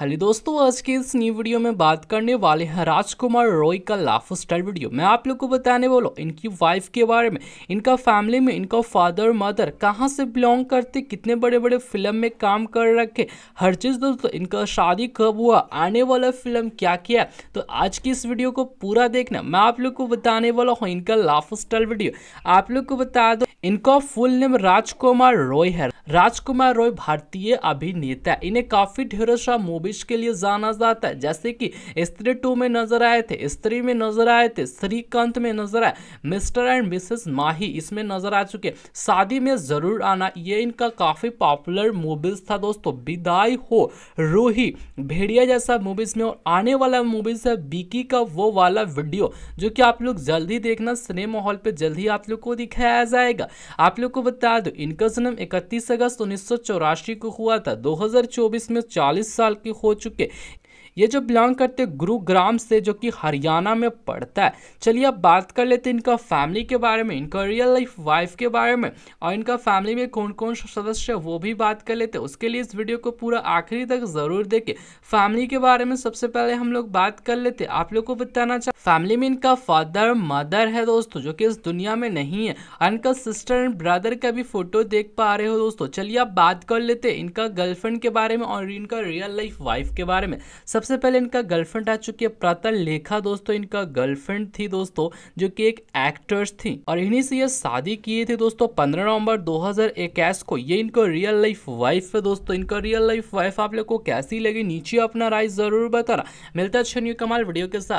hello दोस्तों आज के इस न्यू वीडियो में बात करने वाले हैं राजकुमार रॉय का लाफ स्टाइल वीडियो मैं आप लोग को बताने वाला हूँ इनकी वाइफ के बारे में इनका फैमिली में इनका फादर मदर कहाँ से बिलोंग करते कितने बड़े बड़े फिल्म में काम कर रखे हर चीज़ दोस्तों इनका शादी कब हुआ आने वाला फिल्म क्या किया तो आज की इस वीडियो को पूरा देखना मैं आप लोग को बताने वाला हूँ इनका लाफ स्टाइल वीडियो आप लोग को बता दो इनका फुल नेम राजकुमार रॉय है राजकुमार रॉय भारतीय अभिनेता इन्हें काफी ढेरों सा मूवीज के लिए जाना जाता है जैसे कि स्त्री टू में नजर आए थे स्त्री में नजर आए थे श्रीकांत में नजर आए मिस्टर एंड मिसेस माही इसमें नजर आ चुके शादी में जरूर आना ये इनका काफी पॉपुलर मूवीज था दोस्तों विदाई हो रूही भेड़िया जैसा मूवीज में और आने वाला मूवीज है बीकी का वो वाला वीडियो जो कि आप लोग जल्द देखना सिनेमा हॉल पर जल्द ही आप लोग को दिखाया जाएगा आप लोग को बता दो इनका जन्म 31 अगस्त उन्नीस को हुआ था 2024 में 40 साल के हो चुके ये जो बिलोंग करते गुरुग्राम से जो कि हरियाणा में पड़ता है चलिए अब बात कर लेते हैं इनका फैमिली के बारे में इनका रियल लाइफ वाइफ के बारे में और इनका फैमिली में कौन कौन सदस्य है वो भी बात कर लेते हैं उसके लिए इस वीडियो को पूरा आखिरी तक ज़रूर देखे फैमिली के बारे में सबसे पहले हम लोग बात कर लेते हैं आप लोग को बताना चाहिए फैमिली में इनका फादर मदर है दोस्तों जो कि इस दुनिया में नहीं है और इनका सिस्टर एंड ब्रदर का भी फोटो देख पा रहे हो दोस्तों चलिए आप बात कर लेते हैं इनका गर्लफ्रेंड के बारे में और इनका रियल लाइफ वाइफ के बारे में सबसे सबसे पहले इनका गर्लफ्रेंड आ चुकी है प्रातः लेखा दोस्तों इनका गर्लफ्रेंड थी दोस्तों जो कि एक एक्टर्स थी और इन्हीं से ये शादी किए थे दोस्तों पंद्रह नवंबर दो को ये इनको रियल लाइफ वाइफ है दोस्तों इनका रियल लाइफ वाइफ आप लोग को कैसी लगी नीचे अपना राय जरूर बताना मिलता है कमाल वीडियो के साथ